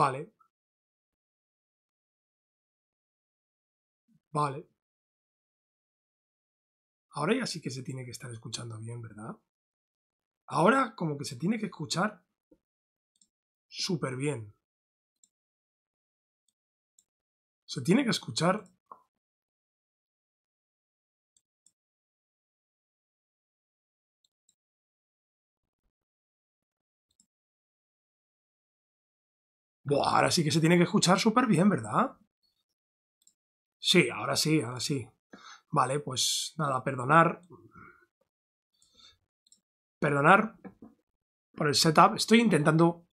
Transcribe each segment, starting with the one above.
Vale. Vale. Ahora ya sí que se tiene que estar escuchando bien, ¿verdad? Ahora como que se tiene que escuchar súper bien. Se tiene que escuchar Buah, ahora sí que se tiene que escuchar súper bien, ¿verdad? Sí, ahora sí, ahora sí. Vale, pues nada, perdonar. Perdonar por el setup. Estoy intentando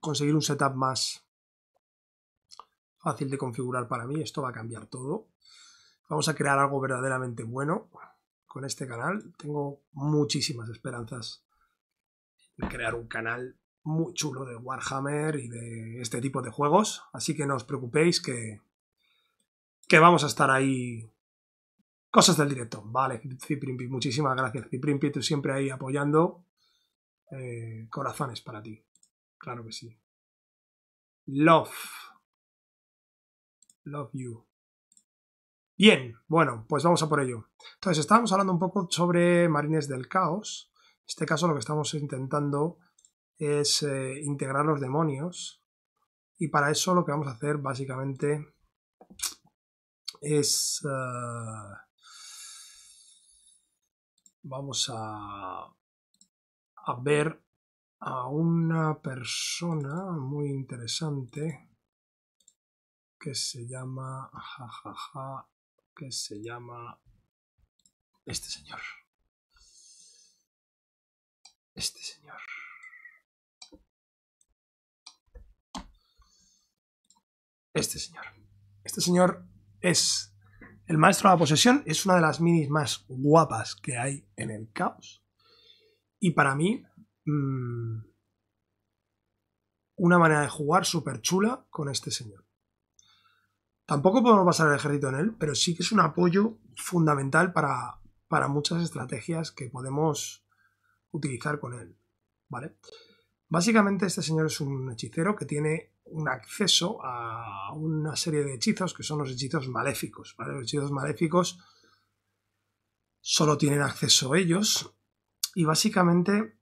conseguir un setup más fácil de configurar para mí. Esto va a cambiar todo. Vamos a crear algo verdaderamente bueno con este canal. Tengo muchísimas esperanzas de crear un canal muy chulo de Warhammer y de este tipo de juegos. Así que no os preocupéis que, que vamos a estar ahí. Cosas del directo. Vale, Ciprimpi, muchísimas gracias. Ciprimpi, tú siempre ahí apoyando. Eh, corazones para ti. Claro que sí. Love. Love you. Bien, bueno, pues vamos a por ello. Entonces, estábamos hablando un poco sobre Marines del Caos. En este caso lo que estamos intentando es eh, integrar los demonios. Y para eso lo que vamos a hacer básicamente es... Eh, vamos a, a ver a una persona muy interesante que se llama... jajaja, ja, ja, que se llama... Este señor. Este señor. este señor. Este señor es el maestro de la posesión, es una de las minis más guapas que hay en el caos. Y para mí, mm, una manera de jugar súper chula con este señor. Tampoco podemos pasar el ejército en él, pero sí que es un apoyo fundamental para, para muchas estrategias que podemos utilizar con él. ¿Vale? Básicamente este señor es un hechicero que tiene un acceso a una serie de hechizos que son los hechizos maléficos. Los hechizos maléficos solo tienen acceso ellos y básicamente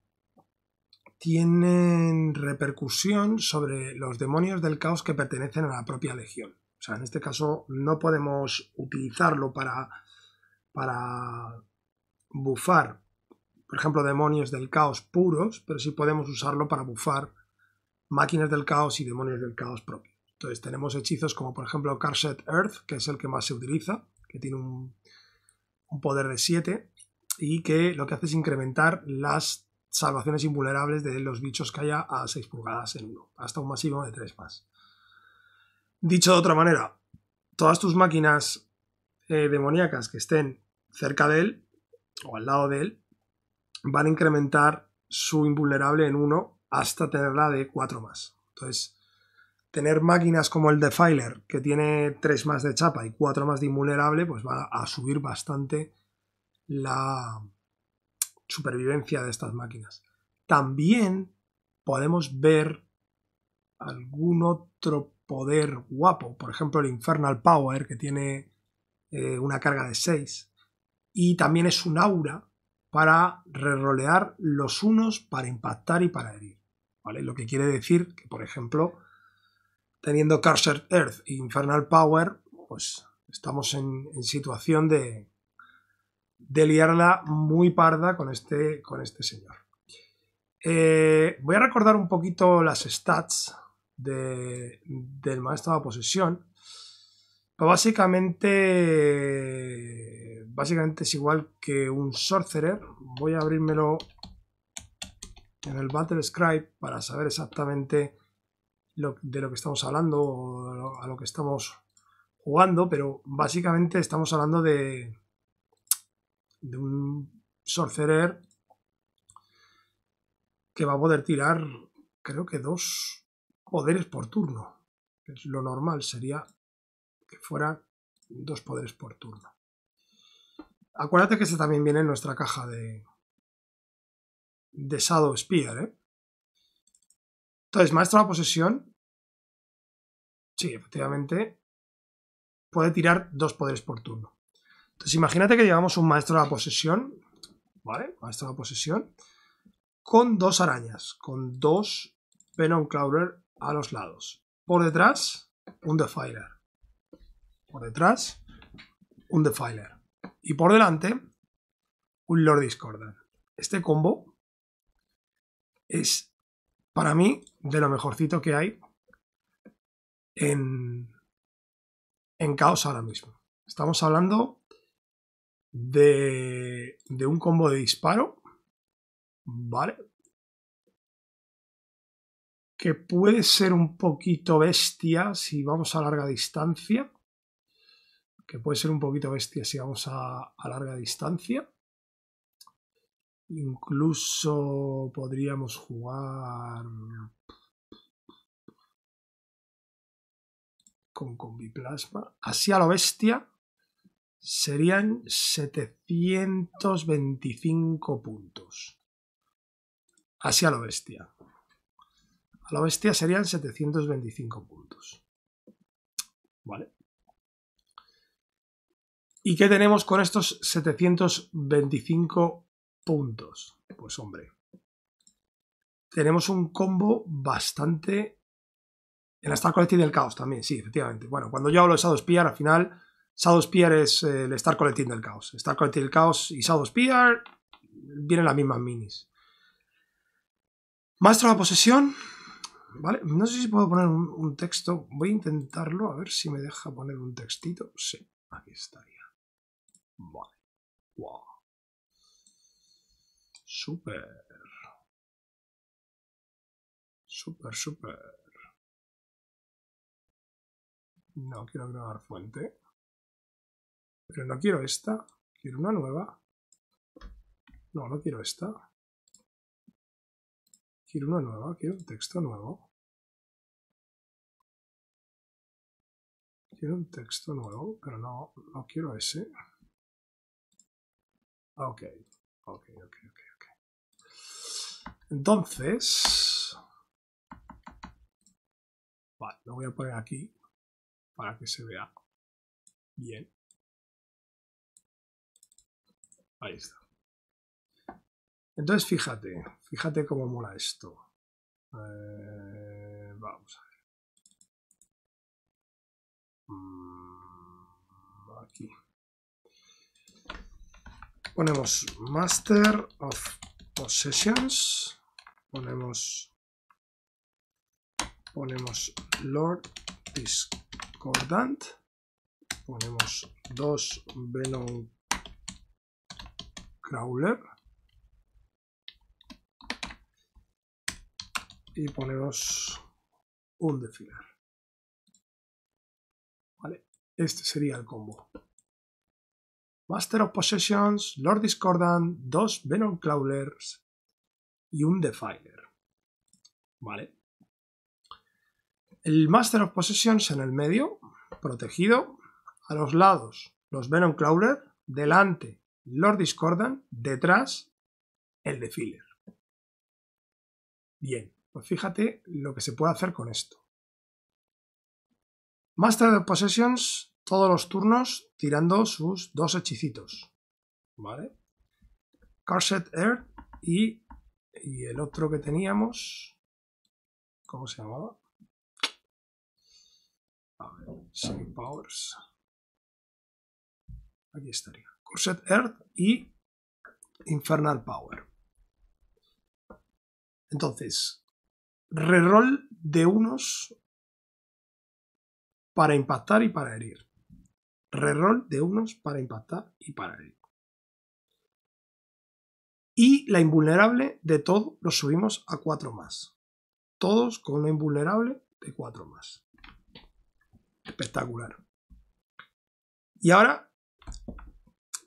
tienen repercusión sobre los demonios del caos que pertenecen a la propia legión. O sea, en este caso no podemos utilizarlo para, para bufar por ejemplo, demonios del caos puros, pero sí podemos usarlo para bufar máquinas del caos y demonios del caos propios. Entonces tenemos hechizos como por ejemplo Carset Earth, que es el que más se utiliza, que tiene un, poder de 7 y que lo que hace es incrementar las salvaciones invulnerables de los bichos que haya a 6 pulgadas en uno, hasta un máximo de 3 más. Dicho de otra manera, todas tus máquinas eh, demoníacas que estén cerca de él o al lado de él van a incrementar su invulnerable en 1 hasta tenerla de 4 más. Entonces, tener máquinas como el Defiler, que tiene 3 más de chapa y 4 más de invulnerable, pues va a subir bastante la supervivencia de estas máquinas. También podemos ver algún otro poder guapo, por ejemplo el Infernal Power, que tiene eh, una carga de 6, y también es un aura para rerolear los unos para impactar y para herir. ¿vale? Lo que quiere decir que, por ejemplo, teniendo Cursed Earth e Infernal Power, pues estamos en, situación de, de liarla muy parda con este, con este señor. Eh, voy a recordar un poquito las stats del maestro de posesión. Pues básicamente, básicamente es igual que un Sorcerer. Voy a abrírmelo en el Battle Scribe para saber exactamente de lo que estamos hablando o a lo que estamos jugando, pero básicamente estamos hablando de, un Sorcerer que va a poder tirar, creo que dos poderes por turno. lo normal, sería que fuera dos poderes por turno. Acuérdate que este también viene en nuestra caja de, de Shadow Spear, ¿eh? Entonces, maestro de la posesión. Sí, efectivamente. Puede tirar dos poderes por turno. Entonces, imagínate que llevamos un maestro de la posesión. ¿Vale? Maestro de la posesión. Con dos arañas. Con dos Venom Clauder a los lados. Por detrás, un Defiler. Por detrás, un Defiler. Y por delante, un Lord Discordant. Este combo es, para mí, de lo mejorcito que hay en, en caos ahora mismo. Estamos hablando de, de un combo de disparo, ¿vale? Que puede ser un poquito bestia si vamos a larga distancia que puede ser un poquito bestia si vamos a, larga distancia. Incluso podríamos jugar con combiplasma. Así a la bestia serían 725 puntos. Así a la bestia. A la bestia serían 725 puntos. Vale. ¿Y qué tenemos con estos 725 puntos? Pues hombre, tenemos un combo bastante... En la Star Collective del Caos también, sí, efectivamente. Bueno, cuando yo hablo de Shadow Spear, al final Shadow Spear es eh, el Star Collective del Caos. Star Collective del Caos y Shadow Spear vienen las mismas minis. Maestro de la posesión. Vale, no sé si puedo poner un texto. Voy a intentarlo, a ver si me deja poner un textito. Sí, aquí estaría. Vale. Wow. Super. Super, super. No quiero grabar fuente. Pero no quiero esta. Quiero una nueva. No, no quiero esta. Quiero una nueva. Quiero un texto nuevo. Quiero un texto nuevo, pero no, no quiero ese. Ok, ok, ok, ok, Entonces... Vale, lo voy a poner aquí para que se vea bien. Ahí está. Entonces fíjate, fíjate cómo mola esto. Eh, vamos a ver. ponemos Master of Possessions, ponemos, ponemos Lord Discordant, ponemos dos Venom Crawler y ponemos un defiler. Vale, este sería el combo. Master of Possessions, Lord Discordant, dos Venom Clawlers y un Defiler. Vale. El Master of Possessions en el medio, protegido. A los lados, los Venom Clawler. Delante, Lord Discordant. Detrás, el Defiler. Bien, pues fíjate lo que se puede hacer con esto. Master of Possessions todos los turnos tirando sus dos hechicitos. ¿Vale? Carset Earth y, el otro que teníamos. ¿Cómo se llamaba? A ver, Powers. Aquí estaría. Corset Earth y Infernal Power. Entonces, reroll de unos para impactar y para herir reroll de unos para impactar y para él Y la invulnerable de todo lo subimos a 4 más. Todos con una invulnerable de 4 más. Espectacular. Y ahora,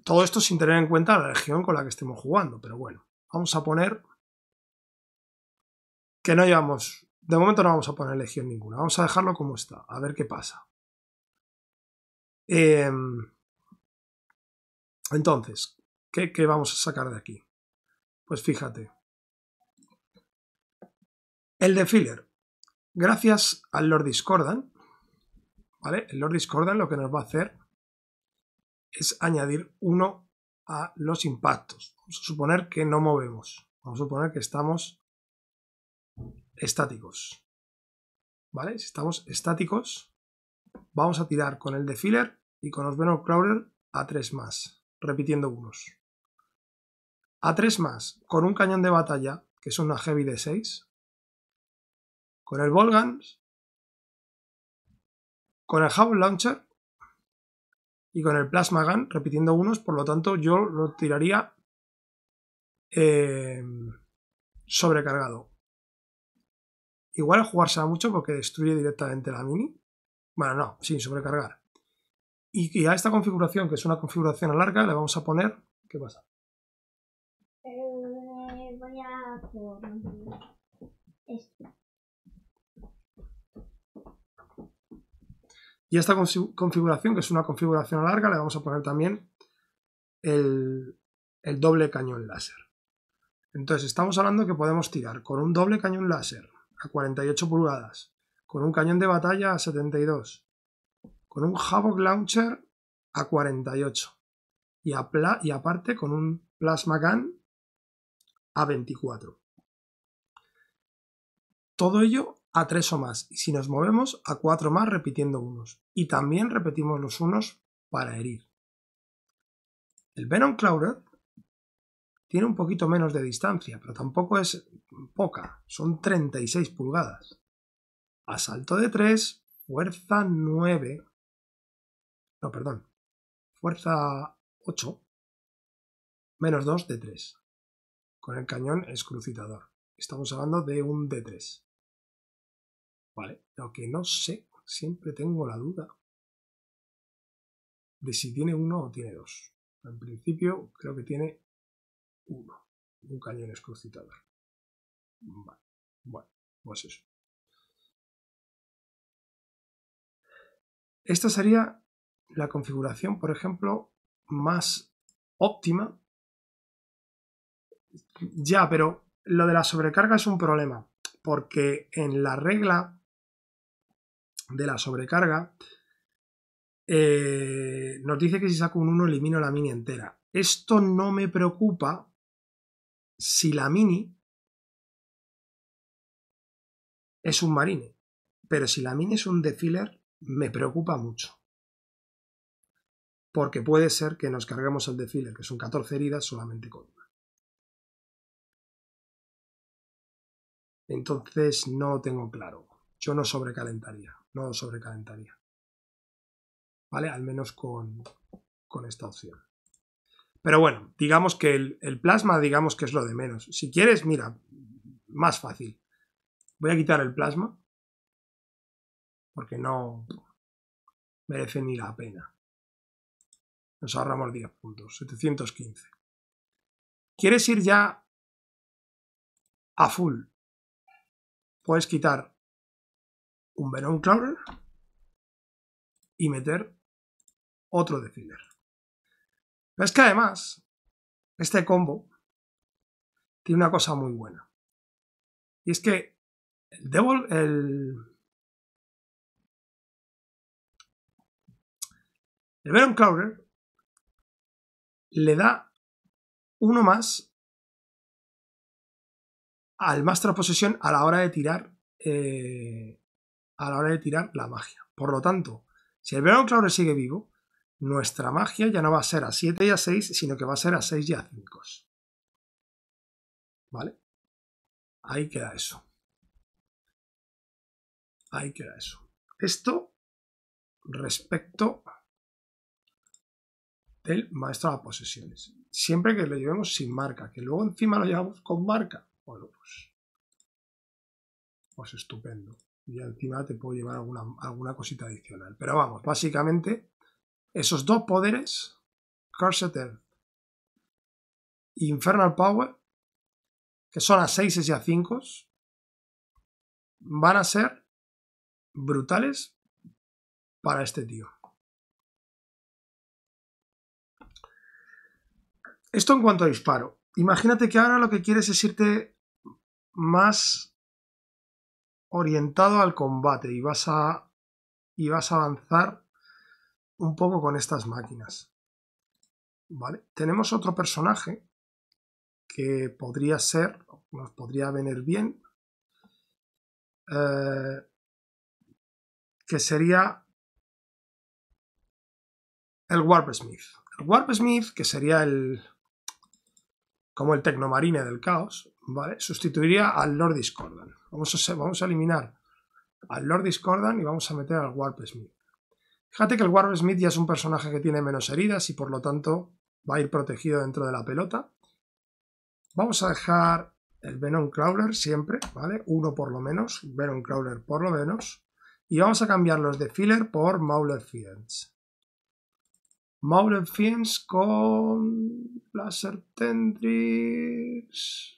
todo esto sin tener en cuenta la región con la que estemos jugando, pero bueno, vamos a poner que no llevamos, de momento no vamos a poner legión ninguna, vamos a dejarlo como está, a ver qué pasa. Em, entonces, ¿qué, ¿qué vamos a sacar de aquí? Pues fíjate. El de Filler. Gracias al Lord Discordan, ¿vale? El Lord Discordan lo que nos va a hacer es añadir uno a los impactos. Vamos a suponer que no movemos. Vamos a suponer que estamos estáticos. ¿Vale? Si estamos estáticos, Vamos a tirar con el de Filler y con Venom Crawler a 3 más, repitiendo unos. A 3 más, con un cañón de batalla, que es una Heavy de 6. Con el Volgans. Con el Hub Launcher. Y con el Plasma Gun, repitiendo unos, por lo tanto yo lo tiraría eh, sobrecargado. Igual jugarse mucho porque destruye directamente la mini. Bueno, no, sin sobrecargar. Y, a esta configuración, que es una configuración larga, le vamos a poner... ¿Qué pasa? Eh, voy a esto. Y a esta configuración, que es una configuración larga, le vamos a poner también el doble cañón láser. Entonces, estamos hablando que podemos tirar con un doble cañón láser a 48 pulgadas con un cañón de batalla a 72, con un Havoc Launcher a 48 y, a y aparte con un Plasma Gun a 24. Todo ello a 3 o más y si nos movemos a 4 más repitiendo unos y también repetimos los unos para herir. El Venom Clouder tiene un poquito menos de distancia, pero tampoco es poca, son 36 pulgadas. Asalto de 3, fuerza 9. No, perdón. Fuerza 8. Menos 2 de 3. Con el cañón escrucitador. Estamos hablando de un D3. Vale, lo que no sé, siempre tengo la duda de si tiene uno o tiene dos. En principio creo que tiene uno, un cañón escrucitador. Vale, bueno, pues eso. Esta sería la configuración, por ejemplo, más óptima. Ya, pero lo de la sobrecarga es un problema, porque en la regla de la sobrecarga eh, nos dice que si saco un 1 elimino la mini entera. Esto no me preocupa si la mini es un marine, pero si la mini es un defiler, me preocupa mucho. Porque puede ser que nos carguemos el defiler que son 14 heridas, solamente con una. Entonces no tengo claro. Yo no sobrecalentaría, no sobrecalentaría. ¿Vale? Al menos con, con esta opción. Pero bueno, digamos que el, plasma, digamos que es lo de menos. Si quieres, mira, más fácil. Voy a quitar el plasma porque no merece ni la pena. Nos ahorramos 10 puntos, 715. ¿Quieres ir ya a full? Puedes quitar un Venom Crawler y meter otro Defiler. es que además, este combo tiene una cosa muy buena. Y es que el Devil, el El Baron Crowder le da uno más al Master Possession a la hora de tirar eh, a la hora de tirar la magia. Por lo tanto, si el Baron Crowder sigue vivo, nuestra magia ya no va a ser a 7 y a 6, sino que va a ser a 6 y a 5. ¿Vale? Ahí queda eso. Ahí queda eso. Esto respecto del maestro a posesiones. Siempre que lo llevemos sin marca, que luego encima lo llevamos con marca. Bueno, pues, pues estupendo. Y encima te puedo llevar alguna, alguna cosita adicional. Pero vamos, básicamente, esos dos poderes, Cursed Earth y Infernal Power, que son a 6 y a cinco, van a ser brutales para este tío. Esto en cuanto a disparo. Imagínate que ahora lo que quieres es irte más orientado al combate y vas a, y vas a avanzar un poco con estas máquinas. ¿Vale? Tenemos otro personaje que podría ser, nos podría venir bien, eh, que sería el Warpsmith. Smith. El Warp Smith, que sería el, como el Tecnomarine del Caos, ¿vale? Sustituiría al Lord Discordan. Vamos a, vamos a eliminar al Lord Discordan y vamos a meter al Warp Smith. Fíjate que el Warp Smith ya es un personaje que tiene menos heridas y por lo tanto va a ir protegido dentro de la pelota. Vamos a dejar el Venom Crawler siempre, ¿vale? Uno por lo menos, Venom Crawler por lo menos. Y vamos a cambiar los de Filler por Mauler Fiends. Maurel Films con Laser Tendrix.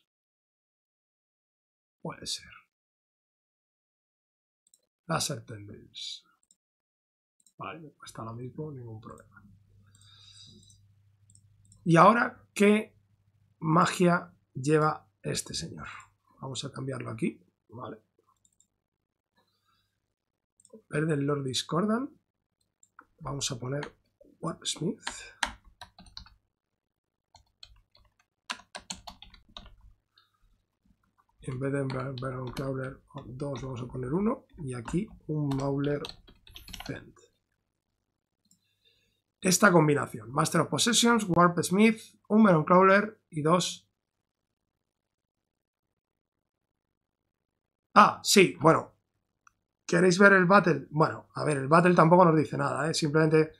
Puede ser. Laser Tendrix. Vale, está lo mismo, ningún problema. Y ahora, ¿qué magia lleva este señor? Vamos a cambiarlo aquí. Vale. Verde Lord Discordan. Vamos a poner Smith En vez de un Crawler 2 vamos a poner 1 y aquí un Mauler Fent. Esta combinación, Master of Possessions, Warp Smith, un Baron Crawler y dos... Ah, sí, bueno, ¿Queréis ver el battle? Bueno, a ver, el battle tampoco nos dice nada, ¿eh? simplemente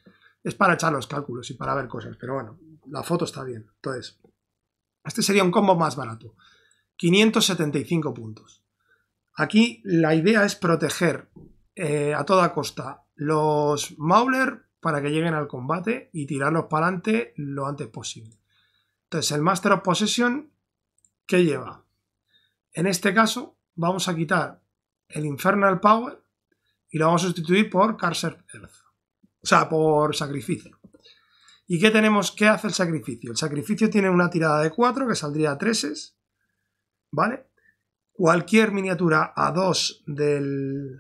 es para echar los cálculos y para ver cosas, pero bueno, la foto está bien. Entonces, este sería un combo más barato. 575 puntos. Aquí la idea es proteger eh, a toda costa los Mauler para que lleguen al combate y tirarlos para adelante lo antes posible. Entonces, el Master of Possession, ¿qué lleva? En este caso, vamos a quitar el Infernal Power y lo vamos a sustituir por Cursed Earth. O sea, por sacrificio. ¿Y qué tenemos? ¿Qué hace el sacrificio? El sacrificio tiene una tirada de 4 que saldría a 3, ¿vale? Cualquier miniatura a 2 del...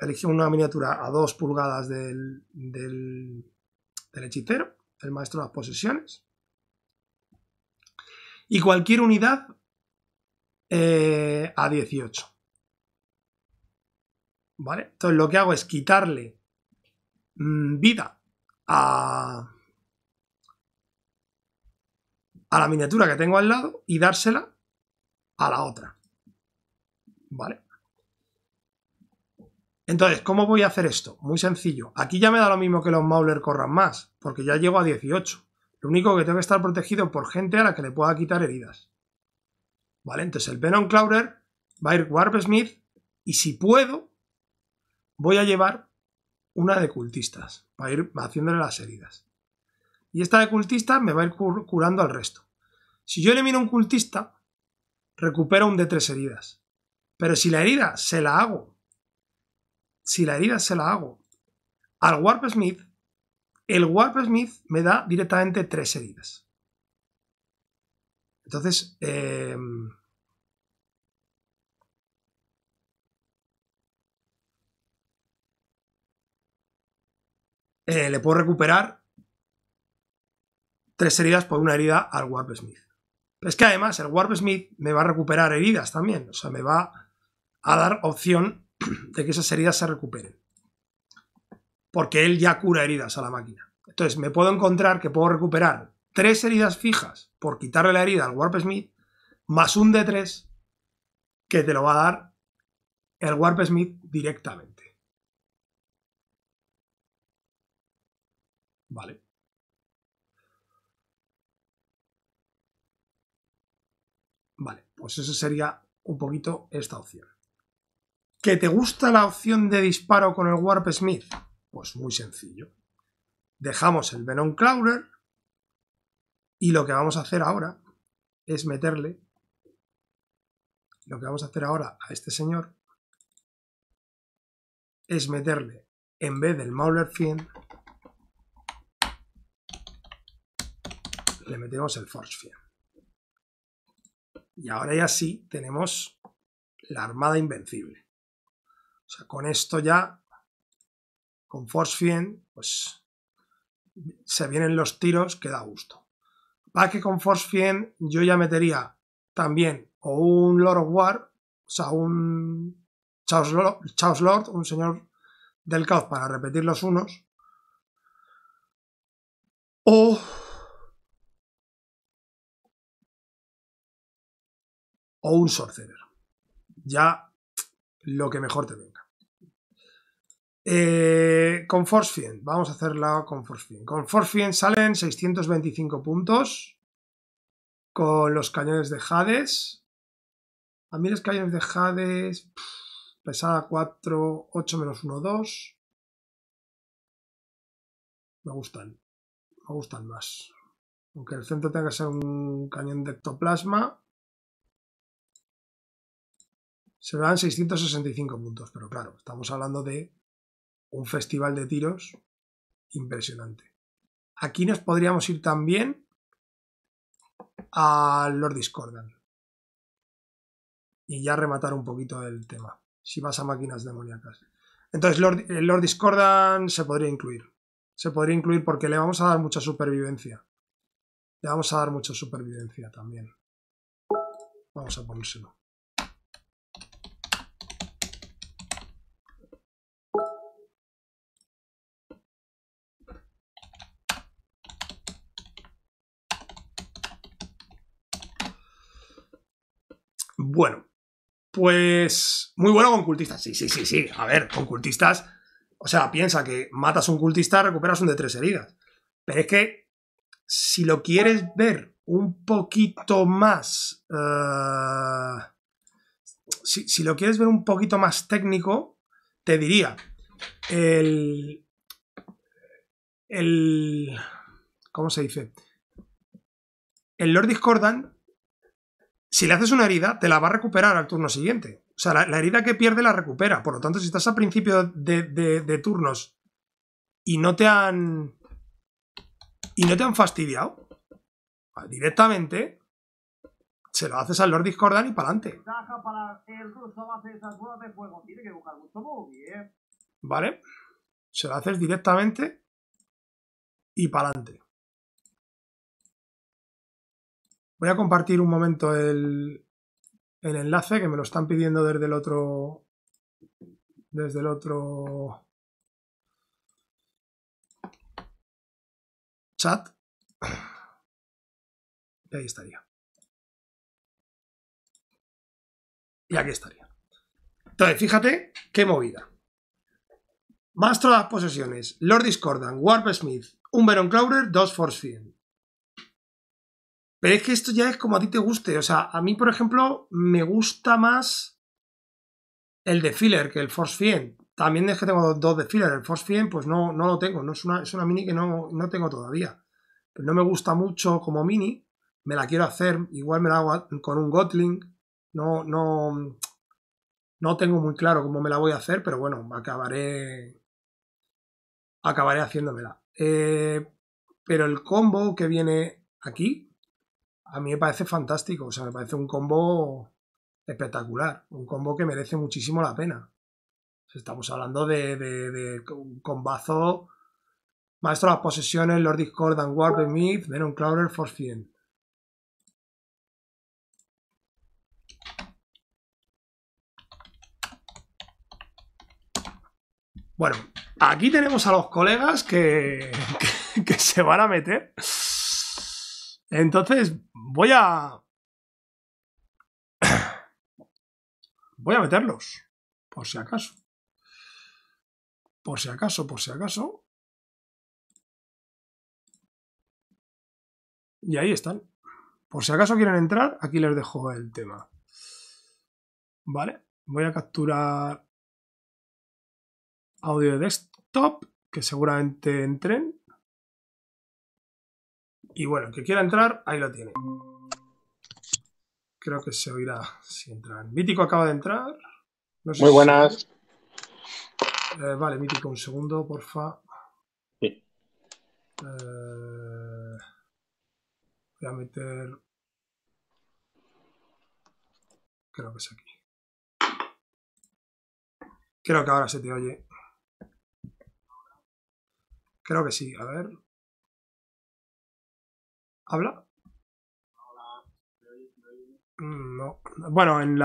elige una miniatura a 2 pulgadas del, del, hechicero, el maestro de las posesiones. Y cualquier unidad eh, a 18. ¿Vale? Entonces lo que hago es quitarle Mm, vida a, a la miniatura que tengo al lado y dársela a la otra. ¿Vale? Entonces, ¿cómo voy a hacer esto? Muy sencillo. Aquí ya me da lo mismo que los Mauler corran más, porque ya llego a 18. Lo único que tengo que estar protegido por gente a la que le pueda quitar heridas. ¿Vale? Entonces el Venom clouder va a ir Warp Smith y si puedo, voy a llevar una de cultistas, para ir haciéndole las heridas. Y esta de cultista me va a ir curando al resto. Si yo elimino un cultista, recupero un de tres heridas. Pero si la herida se la hago, si la herida se la hago al Warp Smith, el Warp Smith me da directamente tres heridas. Entonces, eh, Eh, le puedo recuperar tres heridas por una herida al Warp Smith. es que además el Warp Smith me va a recuperar heridas también, o sea, me va a dar opción de que esas heridas se recuperen. Porque él ya cura heridas a la máquina. Entonces me puedo encontrar que puedo recuperar tres heridas fijas por quitarle la herida al Warp Smith, más un de tres que te lo va a dar el Warp Smith directamente. Vale. Vale, pues eso sería un poquito esta opción. ¿Que te gusta la opción de disparo con el Warp Smith? Pues muy sencillo. Dejamos el Venom clauder y lo que vamos a hacer ahora es meterle lo que vamos a hacer ahora a este señor es meterle en vez del Mauler Fiend le metemos el force Fiend Y ahora ya sí tenemos la armada invencible. O sea, con esto ya, con force Fiend pues se vienen los tiros que da gusto. Para que con force Fiend yo ya metería también o un Lord of War, o sea, un Chaos Lord un señor del caos para repetir los unos, o o un sorcerer. Ya lo que mejor te venga. Eh, con Force Fiend, vamos a hacerla con Force Con Force Fiend salen 625 puntos con los cañones de Hades. A mí los cañones de Hades, pesada 4, 8 menos 1, 2. Me gustan, me gustan más. Aunque el centro tenga que ser un cañón de ectoplasma, se me dan 665 puntos, pero claro, estamos hablando de un festival de tiros impresionante. Aquí nos podríamos ir también al Lord Discordan y ya rematar un poquito el tema, si vas a máquinas demoníacas. Entonces, Lord, Lord Discordan se podría incluir. Se podría incluir porque le vamos a dar mucha supervivencia. Le vamos a dar mucha supervivencia también. Vamos a ponérselo. Bueno, pues muy bueno con cultistas. Sí, sí, sí, sí. A ver, con cultistas. O sea, piensa que matas a un cultista, recuperas un de tres heridas. Pero es que si lo quieres ver un poquito más. Eh, si, si, lo quieres ver un poquito más técnico, te diría. El. El. ¿Cómo se dice? El Lord Discordant si le haces una herida, te la va a recuperar al turno siguiente. O sea, la, herida que pierde la recupera. Por lo tanto, si estás al principio de, turnos y no te han. y no te han fastidiado, pues directamente se lo haces al Lord Discordan y para adelante. ¿eh? Vale. Se lo haces directamente y para adelante. Voy a compartir un momento el, enlace que me lo están pidiendo desde el otro. Desde el otro chat. Y ahí estaría. Y aquí estaría. Entonces, fíjate qué movida. Más todas las posesiones, Lord Discordan, Warp Smith, un Baron Clowder, dos Force Fiend. Pero es que esto ya es como a ti te guste. O sea, a mí, por ejemplo, me gusta más el de filler que el Force Fiend. También es que tengo dos de filler. El Force Fiend, pues no, no lo tengo. No es, una, es una mini que no, no tengo todavía. Pero no me gusta mucho como mini. Me la quiero hacer. Igual me la hago con un Gotling. No, no, no tengo muy claro cómo me la voy a hacer, pero bueno, acabaré. Acabaré haciéndomela. Eh, pero el combo que viene aquí, a mí me parece fantástico, o sea, me parece un combo espectacular, un combo que merece muchísimo la pena. Estamos hablando de, un combazo maestro de las posesiones, Lord Discordan, Warp, Myth, Venom for 100. Bueno, aquí tenemos a los colegas que se van a meter. Entonces, voy a... Voy a meterlos, por si acaso. Por si acaso, por si acaso. Y ahí están. Por si acaso quieren entrar, aquí les dejo el tema. Vale, voy a capturar audio de desktop, que seguramente entren. Y bueno, el que quiera entrar, ahí lo tiene. Creo que se oirá si entran. Mítico acaba de entrar. Muy buenas. Eh, vale, Mítico, un segundo, porfa. Sí. Eh, voy a meter... Creo que es aquí. Creo que ahora se te oye. Creo que sí. A ver, ¿Habla? No. Bueno, en,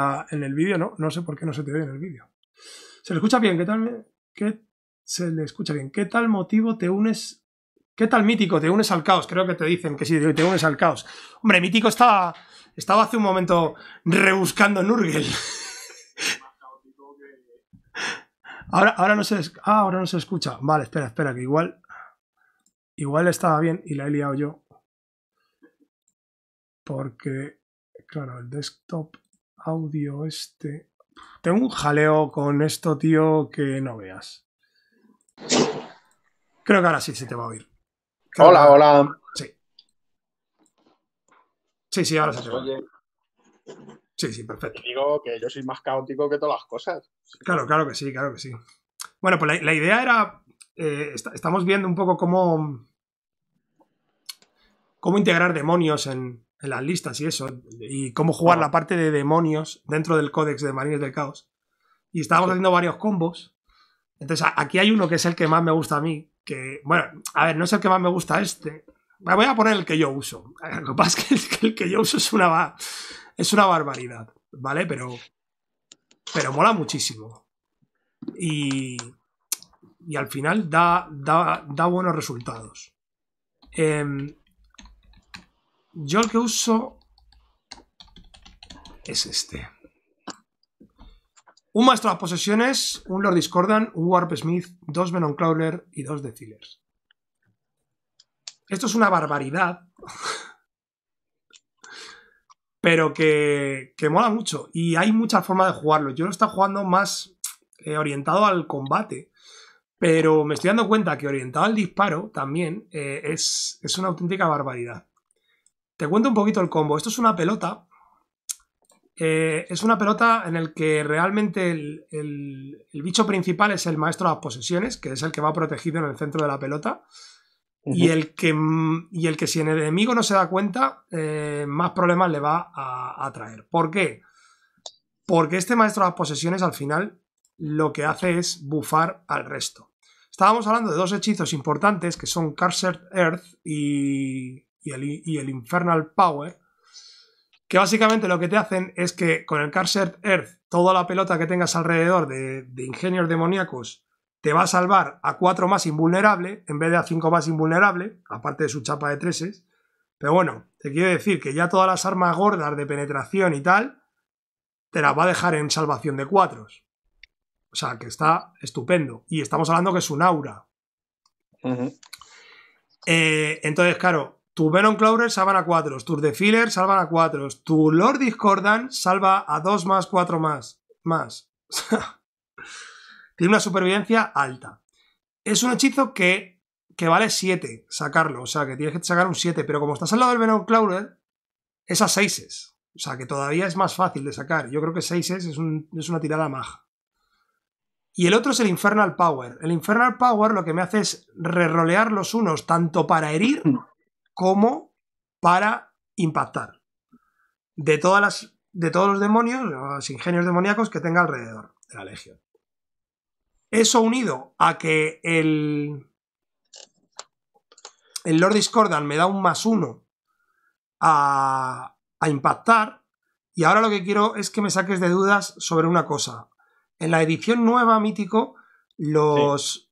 el vídeo no. No sé por qué no se te oye en el vídeo. ¿Se le escucha bien? ¿Qué tal? Qué, se le escucha bien. ¿Qué tal motivo te unes? ¿Qué tal mítico? Te unes al caos. Creo que te dicen que sí, te unes al caos. Hombre, mítico estaba, estaba hace un momento rebuscando Nurgel. Ahora, ahora, no se, ah, ahora no se escucha. Vale, espera, espera, que igual. Igual estaba bien y la he liado yo porque, claro, el desktop audio este... Tengo un jaleo con esto, tío, que no veas. Creo que ahora sí se te va a oír. hola, hola. Sí. Sí, sí, ahora se te va Sí, sí, perfecto. digo que yo soy más caótico que todas las cosas. Claro, claro que sí, claro que sí. Bueno, pues la, idea era. Eh, estamos viendo un poco cómo. cómo integrar demonios en, en las listas y eso, y cómo jugar la parte de demonios dentro del códex de Marines del Caos. Y estábamos haciendo varios combos. Entonces, aquí hay uno que es el que más me gusta a mí, que, bueno, a ver, no es el que más me gusta este. me Voy a poner el que yo uso. Eh, lo que pasa es que el, que yo uso es una, es una barbaridad, ¿vale? Pero, pero mola muchísimo. Y, y al final da, da, da buenos resultados. Em, yo el que uso es este. Un maestro de posesiones, un Lord Discordan, un Warp Smith, dos Venom Crawler y dos Decilers. Esto es una barbaridad. pero que, que, mola mucho. Y hay muchas formas de jugarlo. Yo lo estoy jugando más eh, orientado al combate. Pero me estoy dando cuenta que orientado al disparo también eh, es una auténtica barbaridad. Te cuento un poquito el combo. Esto es una pelota. Eh, es una pelota en el que realmente el, bicho principal es el maestro de las posesiones, que es el que va protegido en el centro de la pelota. y, el que, y el que si el enemigo no se da cuenta, eh, más problemas le va a, a traer. ¿Por qué? Porque este maestro de las posesiones al final lo que hace es bufar al resto. Estábamos hablando de dos hechizos importantes que son Cursed Earth y y el, Infernal Power, que básicamente lo que te hacen es que con el Carset Earth, toda la pelota que tengas alrededor de, ingenios demoníacos te va a salvar a 4 más invulnerable en vez de a 5 más invulnerable, aparte de su chapa de 3 Pero bueno, te quiero decir que ya todas las armas gordas de penetración y tal, te las va a dejar en salvación de 4. O sea, que está estupendo. Y estamos hablando que es un aura. Eh, entonces, claro, tu Venom Clowder salvan a 4, tus filler salvan a 4, tu Lord Discordan salva a 2 más, 4 más, más. Tiene una supervivencia alta. Es un hechizo que, que vale 7 sacarlo, o sea que tienes que sacar un 7, pero como estás al lado del Venom Clowder, es a 6 O sea que todavía es más fácil de sacar. Yo creo que 6 es, es una tirada maja. Y el otro es el Infernal Power. El Infernal Power lo que me hace es rerolear los unos tanto para herir como para impactar. De, todas de todos los demonios, los ingenios demoníacos que tenga alrededor de la legión. Eso unido a que el, el Lord Discordan me da un más uno a, a impactar. Y ahora lo que quiero es que me saques de dudas sobre una cosa. En la edición nueva, mítico, los,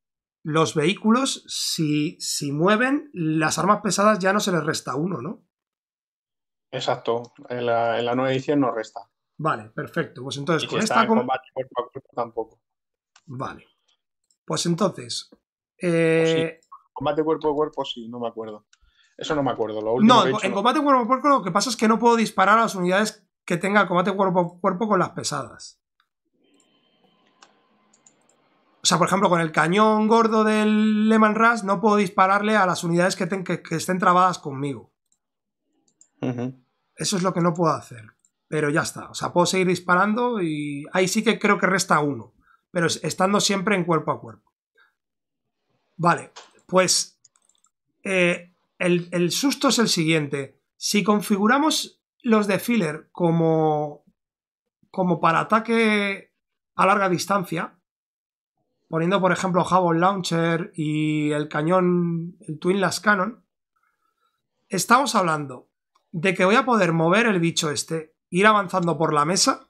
los vehículos, si, si mueven, las armas pesadas ya no se les resta uno, ¿no? Exacto, en la, nueva edición no resta. Vale, perfecto. Pues entonces, y con está esta. En combate cuerpo pues a cuerpo tampoco. Vale. Pues entonces. Eh, pues combate cuerpo a cuerpo, sí, no me acuerdo. Eso no me acuerdo. no, en combate cuerpo a cuerpo lo que pasa es que no puedo disparar a las unidades que tenga combate cuerpo a cuerpo con las pesadas. O sea, por ejemplo, con el cañón gordo del Lehman Rush no puedo dispararle a las unidades que, estén trabadas conmigo. Eso es lo que no puedo hacer. Pero ya está. O sea, puedo seguir disparando y ahí sí que creo que resta uno. Pero estando siempre en cuerpo a cuerpo. Vale, pues eh, el, el susto es el siguiente. Si configuramos los de filler como, como para ataque a larga distancia, poniendo por ejemplo Hubble Launcher y el cañón, el Twin Last Cannon, estamos hablando de que voy a poder mover el bicho este, ir avanzando por la mesa,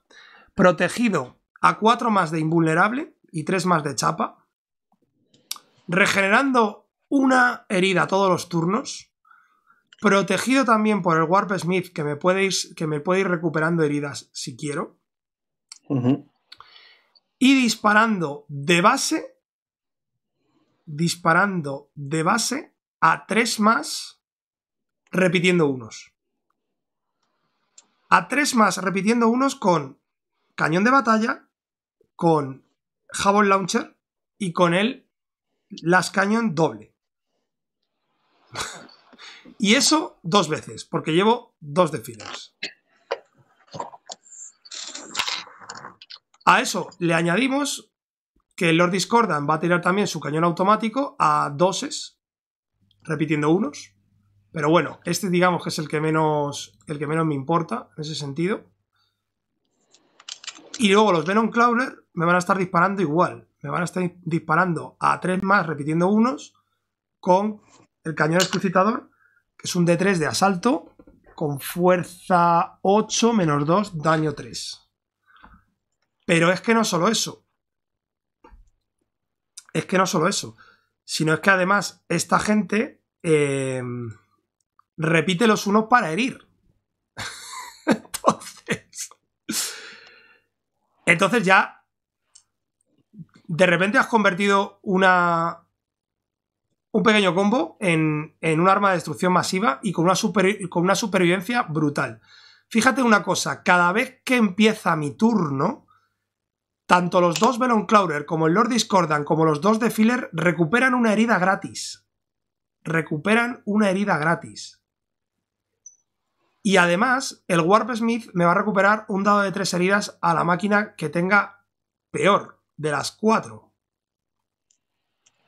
protegido a 4 más de invulnerable y 3 más de chapa, regenerando una herida todos los turnos, protegido también por el Warp Smith que me puede ir, que me recuperando heridas si quiero y disparando de base, disparando de base a tres más, repitiendo unos. A tres más, repitiendo unos con cañón de batalla, con jabón Launcher y con el Las cañón doble. y eso dos veces, porque llevo dos de filas. A eso le añadimos que el Lord Discordan va a tirar también su cañón automático a doses, repitiendo unos. Pero bueno, este digamos que es el que menos, el que menos me importa en ese sentido. Y luego los Venom Clawler me van a estar disparando igual. Me van a estar disparando a tres más, repitiendo unos, con el cañón excrucitador, que es un D3 de asalto, con fuerza 8 menos 2, daño 3. Pero es que no solo eso. Es que no solo eso. Sino es que además esta gente eh, repite los unos para herir. entonces. Entonces ya. De repente has convertido una. Un pequeño combo en, en un arma de destrucción masiva y con una, con una supervivencia brutal. Fíjate una cosa, cada vez que empieza mi turno, tanto los dos Clowder como el Lord Discordan como los dos de Filler recuperan una herida gratis. Recuperan una herida gratis. Y además, el Warp Smith me va a recuperar un dado de tres heridas a la máquina que tenga peor de las cuatro.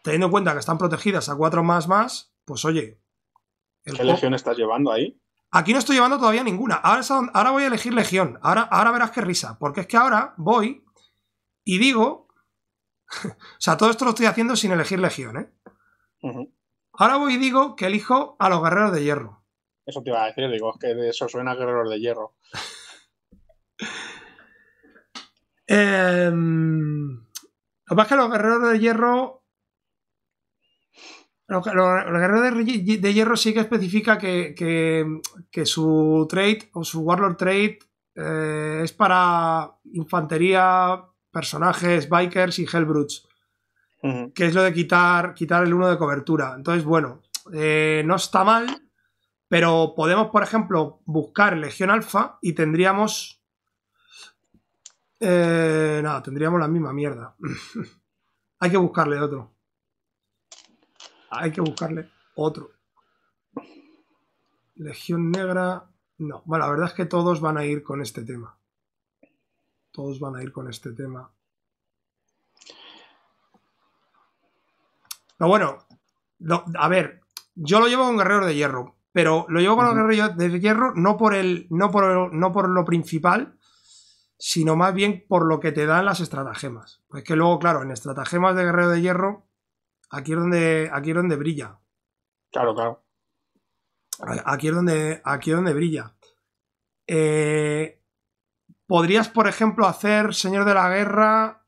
Teniendo en cuenta que están protegidas a cuatro más más, pues oye. ¿Qué legión estás llevando ahí? Aquí no estoy llevando todavía ninguna. Ahora, voy a elegir legión. Ahora, ahora verás qué risa. Porque es que ahora voy y digo, o sea, todo esto lo estoy haciendo sin elegir legión, ¿eh? Ahora voy y digo que elijo a los guerreros de hierro. Eso te iba a decir, digo, es que de eso suena guerreros de hierro. Em, lo que pasa es que los guerreros de hierro. Los, guerreros de, hierro sí que especifica que, que, su trade o su warlord trade eh, es para infantería personajes, bikers y Hellbrutes. Que es lo de quitar, quitar el uno de cobertura. Entonces, bueno, eh, no está mal, pero podemos, por ejemplo, buscar Legión Alfa y tendríamos. Eh, nada, tendríamos la misma mierda. Hay que buscarle otro. Hay que buscarle otro. Legión Negra. No, bueno, la verdad es que todos van a ir con este tema todos van a ir con este tema. Pero bueno, a ver, yo lo llevo con Guerrero de Hierro, pero lo llevo con Guerrero de Hierro no por, el, no, por no por lo principal, sino más bien por lo que te dan las estratagemas. Pues que luego, claro, en estratagemas de Guerrero de Hierro, aquí es donde, aquí donde brilla. Claro, claro. Aquí es donde, aquí es donde brilla. Eh, Podrías, por ejemplo, hacer Señor de la Guerra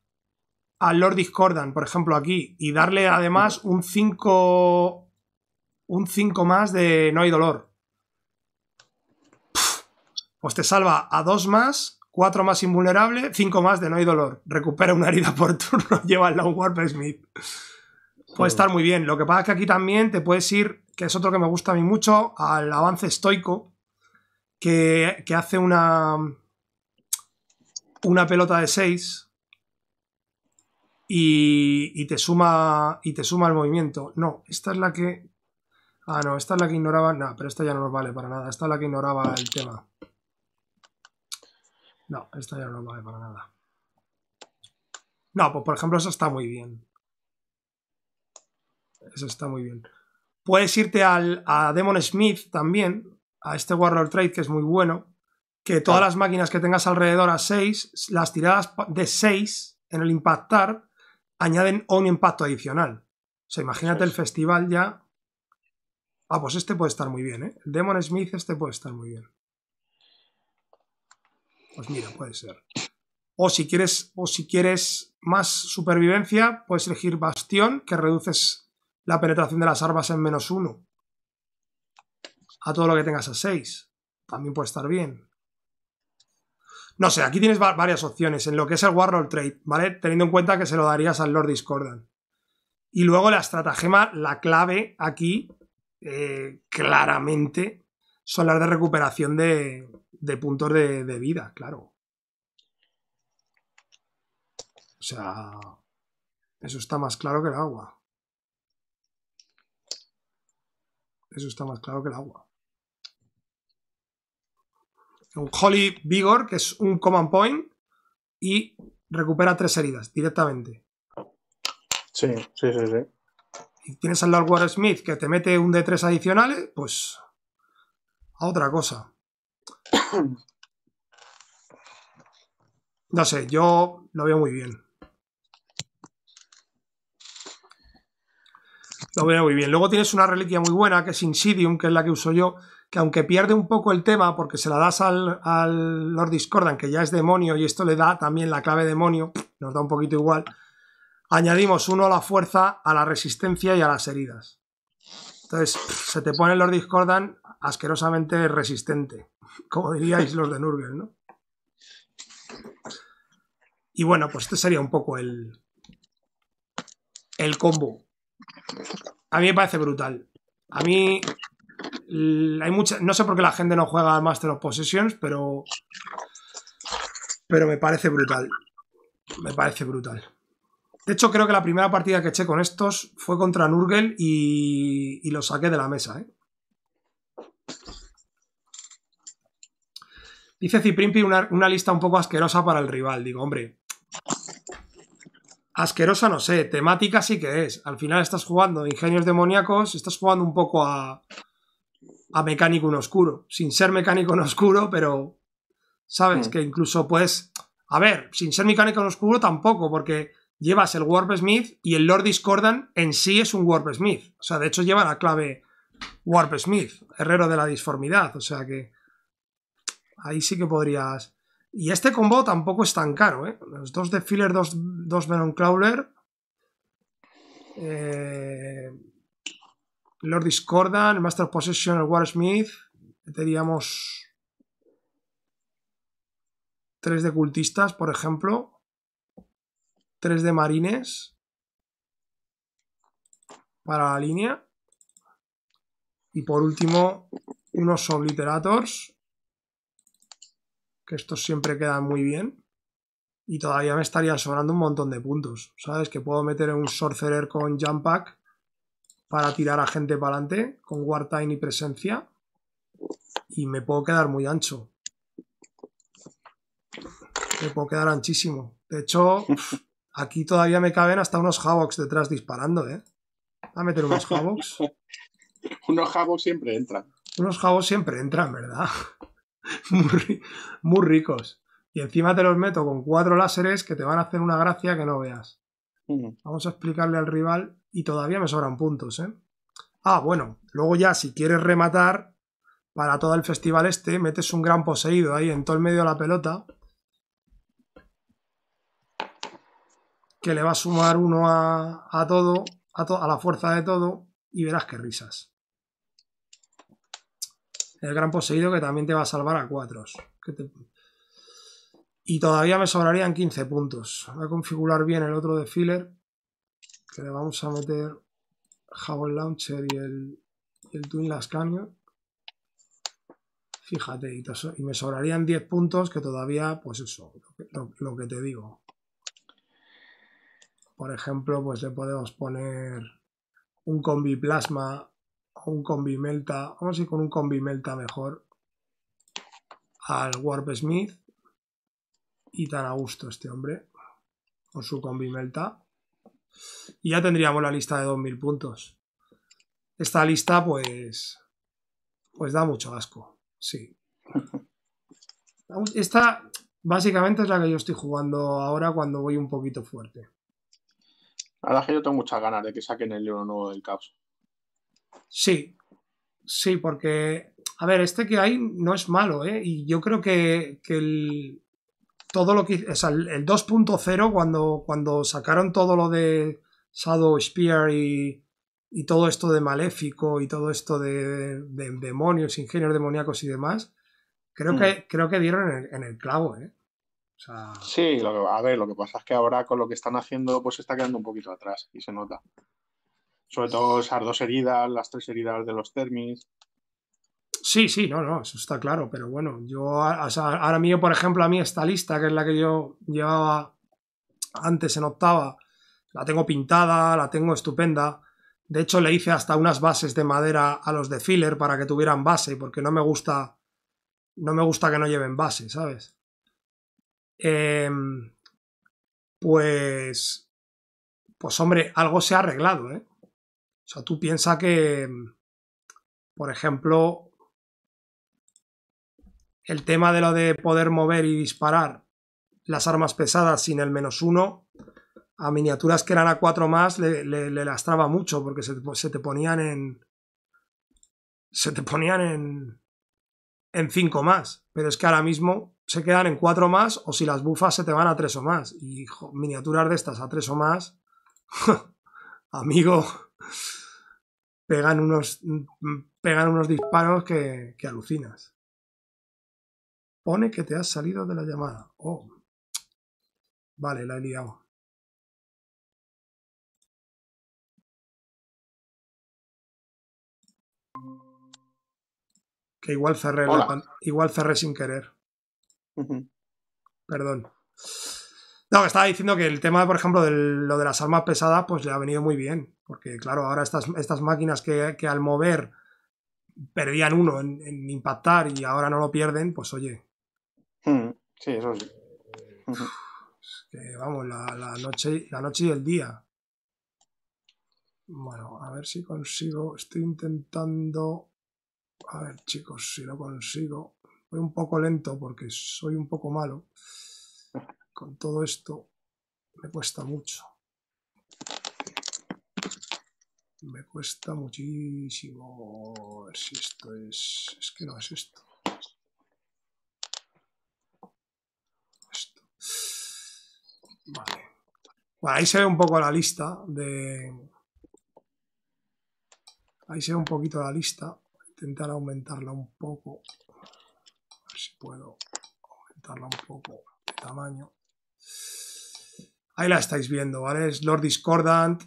al Lord Discordan, por ejemplo, aquí, y darle además un 5 un 5 más de No hay dolor. Pues te salva a 2 más, 4 más invulnerable, 5 más de No hay dolor. Recupera una herida por turno, lleva el Long Warp Smith. Puede estar muy bien. Lo que pasa es que aquí también te puedes ir, que es otro que me gusta a mí mucho, al avance estoico, que hace una, una pelota de 6 y, te suma y te suma el movimiento. No, esta es la que... Ah, no, esta es la que ignoraba... No, pero esta ya no nos vale para nada. Esta es la que ignoraba el tema. No, esta ya no nos vale para nada. No, pues por ejemplo, eso está muy bien. Eso está muy bien. Puedes irte al, a Demon Smith también, a este Warlord Trade que es muy bueno que todas las máquinas que tengas alrededor a 6, las tiradas de 6 en el impactar añaden un impacto adicional. O sea, imagínate el festival ya. Ah, pues este puede estar muy bien, ¿eh? El Demon Smith, este puede estar muy bien. Pues mira, puede ser. O si quieres, o si quieres más supervivencia, puedes elegir Bastión, que reduces la penetración de las armas en menos uno. A todo lo que tengas a 6. También puede estar bien. No sé, aquí tienes varias opciones en lo que es el Warlord Trade, ¿vale? Teniendo en cuenta que se lo darías al Lord Discordan. Y luego la estratagema, la clave aquí, eh, claramente, son las de recuperación de, puntos de, vida, claro. O sea, eso está más claro que el agua. Eso está más claro que el agua un Holy Vigor, que es un command point, y recupera tres heridas directamente. Sí, sí, sí, sí. Y tienes al Lord War Smith que te mete un de tres adicionales, pues a otra cosa. No sé, yo lo veo muy bien. Lo veo muy bien. Luego tienes una reliquia muy buena que es Insidium, que es la que uso yo, que aunque pierde un poco el tema, porque se la das al, Lord Discordan, que ya es demonio, y esto le da también la clave demonio, nos da un poquito igual, añadimos uno a la fuerza, a la resistencia y a las heridas. Entonces, se te pone el Lord Discordan asquerosamente resistente, como diríais los de Nurgle, ¿no? Y bueno, pues este sería un poco el, el combo. A mí me parece brutal. A mí hay no sé por qué la gente no juega al Master of Possessions, pero, pero me parece brutal. Me parece brutal. De hecho, creo que la primera partida que eché con estos fue contra Nurgel y, y lo saqué de la mesa. ¿eh? Dice Ciprimpi una, una lista un poco asquerosa para el rival. Digo, hombre, asquerosa no sé, temática sí que es. Al final estás jugando ingenios demoníacos, estás jugando un poco a, a mecánico en oscuro, sin ser mecánico en oscuro, pero sabes mm. que incluso puedes, a ver, sin ser mecánico en oscuro tampoco, porque llevas el Smith y el Lord Discordan en sí es un Smith o sea, de hecho lleva la clave Warp Smith, herrero de la disformidad, o sea que ahí sí que podrías. Y este combo tampoco es tan caro, ¿eh? Los dos de filler, dos, dos Venom Eh, Lord Discordan, Master of Possession, el War Smith. Meteríamos tres de cultistas, por ejemplo. Tres de marines para la línea. Y por último, unos obliterators. Que estos siempre quedan muy bien. Y todavía me estaría sobrando un montón de puntos. ¿Sabes? Que puedo meter un sorcerer con jump pack para tirar a gente para adelante con Wartime y presencia. Y me puedo quedar muy ancho. Me puedo quedar anchísimo. De hecho, aquí todavía me caben hasta unos Havocs detrás disparando, ¿eh? A meter unos Havocs. unos Havocs siempre entran. Unos Havocs siempre entran, ¿verdad? muy, muy ricos. Y encima te los meto con cuatro láseres que te van a hacer una gracia que no veas. Mm. Vamos a explicarle al rival y todavía me sobran puntos, ¿eh? Ah, bueno, luego ya si quieres rematar para todo el festival este, metes un gran poseído ahí en todo el medio de la pelota. Que le va a sumar uno a, a todo, a, la fuerza de todo, y verás qué risas. El gran poseído que también te va a salvar a cuatros. Y todavía me sobrarían 15 puntos. Voy a configurar bien el otro de que le vamos a meter Jabon Launcher y el, el Twin Fíjate, y, me sobrarían 10 puntos que todavía, pues eso, lo, que te digo. Por ejemplo, pues le podemos poner un combi plasma o un combi melta. Vamos a ir con un combi melta mejor al Warp Smith. Y tan a gusto este hombre con su combi melta. Y ya tendríamos la lista de 2.000 puntos. Esta lista, pues, pues da mucho asco, sí. Esta básicamente es la que yo estoy jugando ahora cuando voy un poquito fuerte. La verdad es que yo tengo muchas ganas de que saquen el libro nuevo del Caps Sí, sí, porque, a ver, este que hay no es malo, ¿eh? Y yo creo que, que el, todo lo que. el 2.0, cuando, cuando sacaron todo lo de Shadow Spear y, y todo esto de maléfico y todo esto de, demonios, ingenios demoníacos y demás, creo, que, hmm. creo que dieron en el, clavo, ¿eh? Sí, a ver, lo que pasa es que ahora con lo que están haciendo, pues se está quedando un poquito atrás y se nota. Sobre todo esas dos heridas, las tres heridas de los termis. Sí, sí, no, no, eso está claro, pero bueno, yo ahora mío, por ejemplo, a mí esta lista, que es la que yo llevaba antes en octava, la tengo pintada, la tengo estupenda. De hecho, le hice hasta unas bases de madera a los de filler para que tuvieran base, porque no me gusta, no me gusta que no lleven base, ¿sabes? Eh, pues, pues hombre, algo se ha arreglado, ¿eh? O sea, tú piensas que, por ejemplo, el tema de lo de poder mover y disparar las armas pesadas sin el menos uno, a miniaturas que eran a cuatro más le, lastraba mucho porque se, te ponían en. Se te ponían en. En cinco más. Pero es que ahora mismo se quedan en cuatro más o si las bufas se te van a tres o más. Y miniaturas de estas a tres o más. amigo. Pegan unos, mm, pegan unos disparos que, que alucinas. Pone que te has salido de la llamada. Oh. Vale, la he liado. Que igual cerré, igual cerré sin querer. Perdón. No, estaba diciendo que el tema, por ejemplo, de lo de las armas pesadas, pues le ha venido muy bien. Porque, claro, ahora estas, máquinas que, al mover perdían uno en, impactar y ahora no lo pierden, pues oye, Sí, eso sí. Que, vamos, la, la, noche, la noche y el día. Bueno, a ver si consigo. Estoy intentando. A ver, chicos, si lo consigo. Voy un poco lento porque soy un poco malo. Con todo esto me cuesta mucho. Me cuesta muchísimo. A ver si esto es. Es que no es esto. ahí se ve un poco la lista de... Ahí se ve un poquito la lista. Intentar aumentarla un poco. A ver si puedo aumentarla un poco de tamaño. Ahí la estáis viendo, ¿vale? Es Lord Discordant.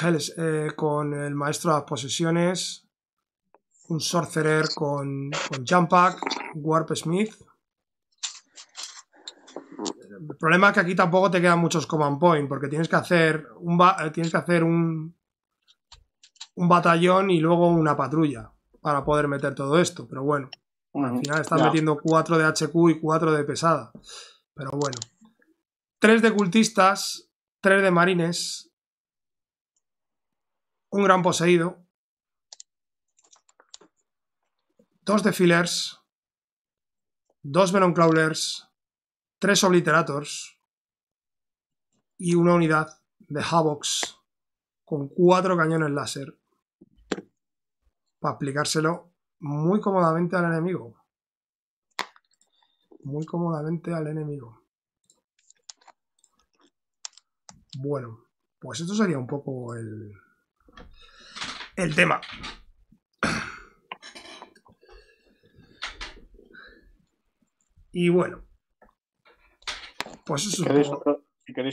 Hells, eh, con el maestro de las posesiones. Un Sorcerer con, con Jump Pack. Warp Smith el problema es que aquí tampoco te quedan muchos command point, porque tienes que hacer un, eh, tienes que hacer un, un batallón y luego una patrulla para poder meter todo esto, pero bueno. Al final estás metiendo 4 de HQ y 4 de pesada. Pero bueno. 3 de cultistas, 3 de marines, un gran poseído, 2 de fillers, 2 venom crawlers, tres Obliterators y una unidad de Havox con cuatro cañones láser para aplicárselo muy cómodamente al enemigo. Muy cómodamente al enemigo. Bueno, pues esto sería un poco el, el tema. Y bueno, pues si queréis,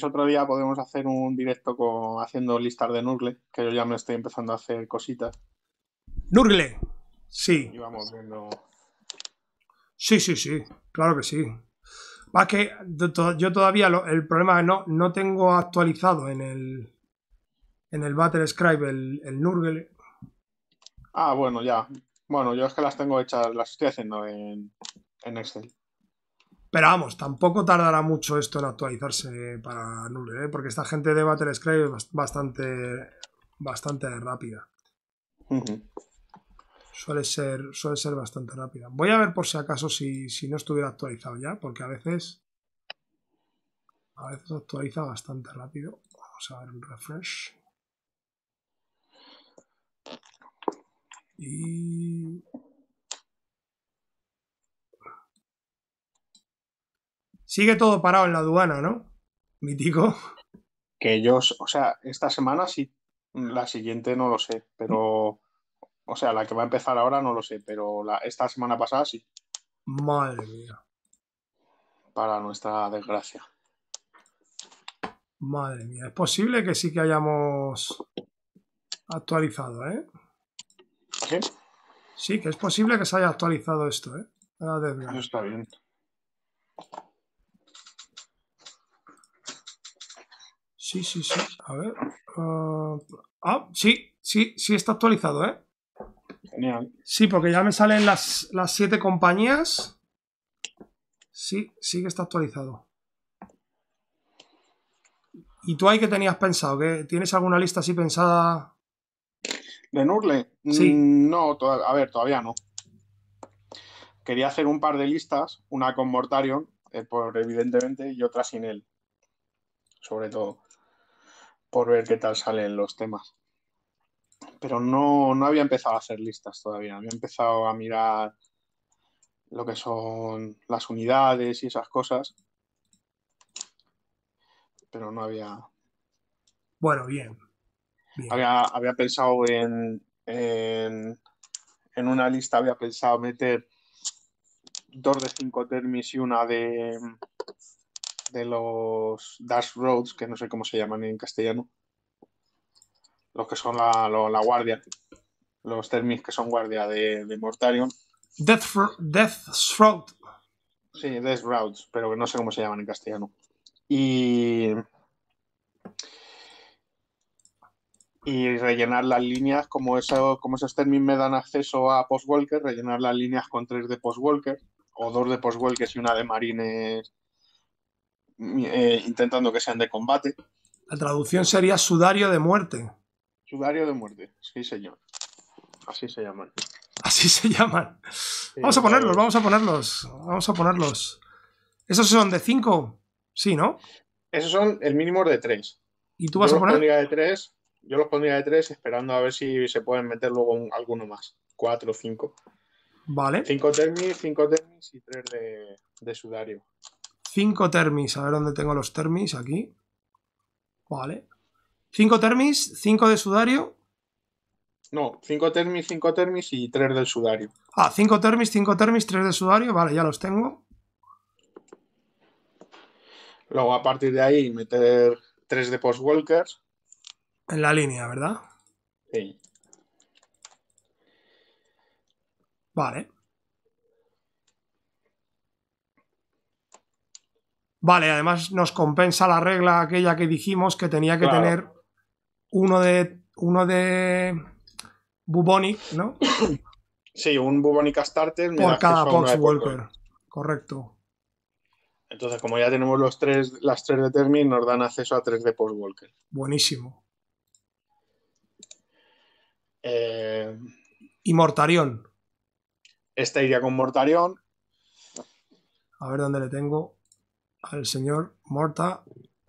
otro, día podemos hacer un directo haciendo listas de Nurgle, que yo ya me estoy empezando a hacer cositas. Nurgle, sí. Sí, sí, sí, claro que sí. Va, que yo todavía el problema es que no, no tengo actualizado en el en el Battle Scribe el, Nurgle. Ah, bueno, ya. Bueno, yo es que las tengo hechas, las estoy haciendo en Excel. Pero vamos, tampoco tardará mucho esto en actualizarse para Nule, ¿eh? porque esta gente de Battle Scribe es bastante, bastante rápida. suele, ser, suele ser bastante rápida. Voy a ver por si acaso si, si no estuviera actualizado ya, porque a veces. A veces actualiza bastante rápido. Vamos a ver un refresh. Y. Sigue todo parado en la aduana, ¿no? Mítico. Que ellos, o sea, esta semana sí, la siguiente no lo sé, pero. O sea, la que va a empezar ahora no lo sé, pero esta semana pasada sí. Madre mía. Para nuestra desgracia. Madre mía, es posible que sí que hayamos actualizado, ¿eh? Sí, que es posible que se haya actualizado esto, ¿eh? está bien. Sí, sí, sí. A ver. Ah, ah, sí, sí, sí está actualizado, ¿eh? Genial. Sí, porque ya me salen las, siete compañías. Sí, sí que está actualizado. ¿Y tú ahí qué tenías pensado? ¿Tienes alguna lista así pensada? ¿De Nurle? Mm, sí. No, a ver, todavía no. Quería hacer un par de listas, una con Mortarion, eh, por, evidentemente, y otra sin él, sobre todo por ver qué tal salen los temas. Pero no, no había empezado a hacer listas todavía, había empezado a mirar lo que son las unidades y esas cosas, pero no había... Bueno, bien. Había, había, pensado en, en, en una lista, había pensado meter dos de cinco termis y una de de los Dash Roads, que no sé cómo se llaman en castellano, los que son la, guardia, los termis que son guardia de, Mortarion. Death, Death Road Sí, Death Roads pero no sé cómo se llaman en castellano. Y. Y rellenar las líneas, como, eso, como esos términos me dan acceso a Postwalker, rellenar las líneas con tres de Postwalker, o dos de postwalker y una de Marines eh, intentando que sean de combate. La traducción sería sudario de muerte. Sudario de muerte, sí señor. Así se llaman. Así se llaman. vamos a ponerlos, vamos a ponerlos. Vamos a ponerlos. ¿Esos son de 5? Sí, ¿no? Esos son el mínimo de 3. ¿Y tú vas a poner? Los pondría de tres. yo los pondría de 3 esperando a ver si se pueden meter luego alguno más. 4 o 5. Vale. 5 termis, 5 termis y 3 de sudario. 5 termis, a ver dónde tengo los termis, aquí. Vale. 5 termis, 5 de sudario. No, 5 termis, 5 termis y 3 del sudario. Ah, 5 termis, 5 termis, 3 de sudario, vale, ya los tengo. Luego a partir de ahí meter 3 de postwalkers. En la línea, ¿verdad? Sí. Vale. Vale, además nos compensa la regla aquella que dijimos que tenía que tener uno de uno de Bubonic, ¿no? Sí, un Bubonic starter. por cada Pox Walker. Correcto. Entonces, como ya tenemos los tres, las tres de Termin, nos dan acceso a tres de Post Buenísimo. Eh, y Mortarion? Esta iría con Mortarion. A ver dónde le tengo al señor Morta.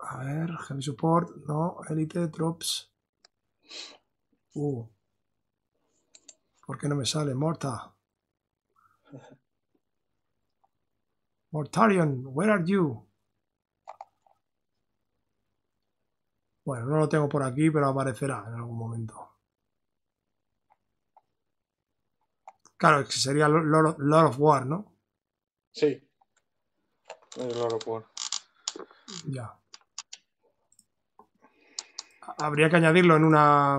A ver, Heavy Support, no, Elite, Drops. Uh. ¿Por qué no me sale Morta? Mortarion, where are you? Bueno, no lo tengo por aquí, pero aparecerá en algún momento. Claro, sería Lord of War, ¿no? Sí. Ya. Habría que añadirlo en una.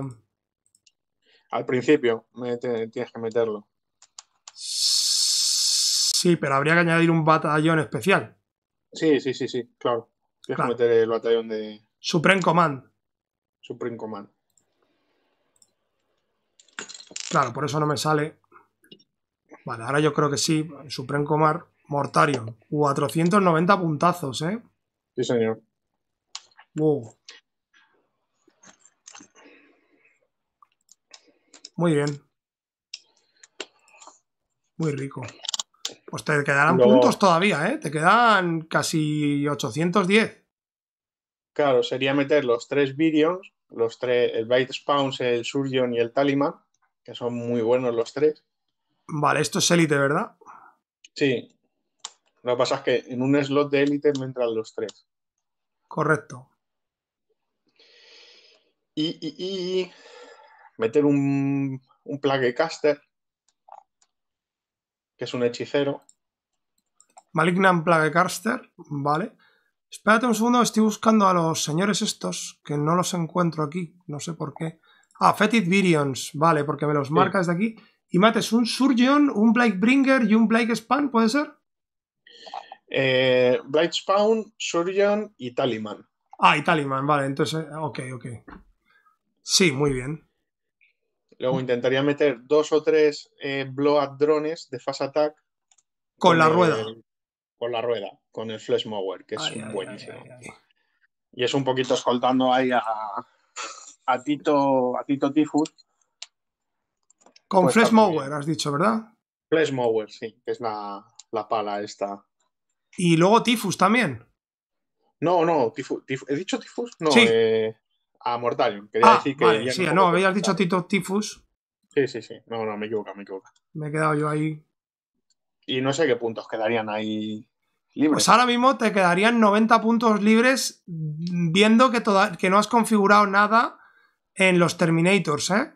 Al principio tienes que meterlo. Sí, pero habría que añadir un batallón especial. Sí, sí, sí, sí, claro. Tienes que meter el batallón de. Supreme Command. Supreme Command. Claro, por eso no me sale. Vale, ahora yo creo que sí. Supreme Command. Mortario, 490 puntazos, ¿eh? Sí, señor. Muy bien. Muy rico. Pues te quedarán puntos todavía, ¿eh? Te quedan casi 810. Claro, sería meter los tres Virions, los tres, el Bite Spawns, el Surgeon y el Taliman, que son muy buenos los tres. Vale, esto es élite, ¿verdad? Sí, lo que pasa es que en un slot de élite me entran los tres. Correcto. Y, meter un, un plague caster, que es un hechicero. Malignant Plague Caster, vale. Espérate un segundo, estoy buscando a los señores estos, que no los encuentro aquí, no sé por qué. Ah, Fetid Virions, vale, porque me los marcas de aquí. Y mates un Surgeon, un black Bringer y un black Span, ¿puede ser? Eh, Blightspawn, Surgeon y Taliman. Ah, y Taliman, vale, entonces, eh, ok, ok. Sí, muy bien. Luego intentaría meter dos o tres eh, drones de fast attack. Con, la rueda. Con la rueda, con el flash mower, que es buenísimo. y es un poquito escoltando ahí a, a Tito, a Tito Tifus. Con pues flash mower, has dicho, ¿verdad? Flash mower, sí, que es la, la pala esta. Y luego Tifus también. No, no, tifus, ¿he dicho Tifus? No, eh, a Mortalion. Quería ah, decir que. no, habías dicho Tito Tifus. Sí, sí, sí. No, no, me equivoco, me equivoco. Me he quedado yo ahí. Y no sé qué puntos quedarían ahí libres. Pues ahora mismo te quedarían 90 puntos libres viendo que, que no has configurado nada en los Terminators, ¿eh?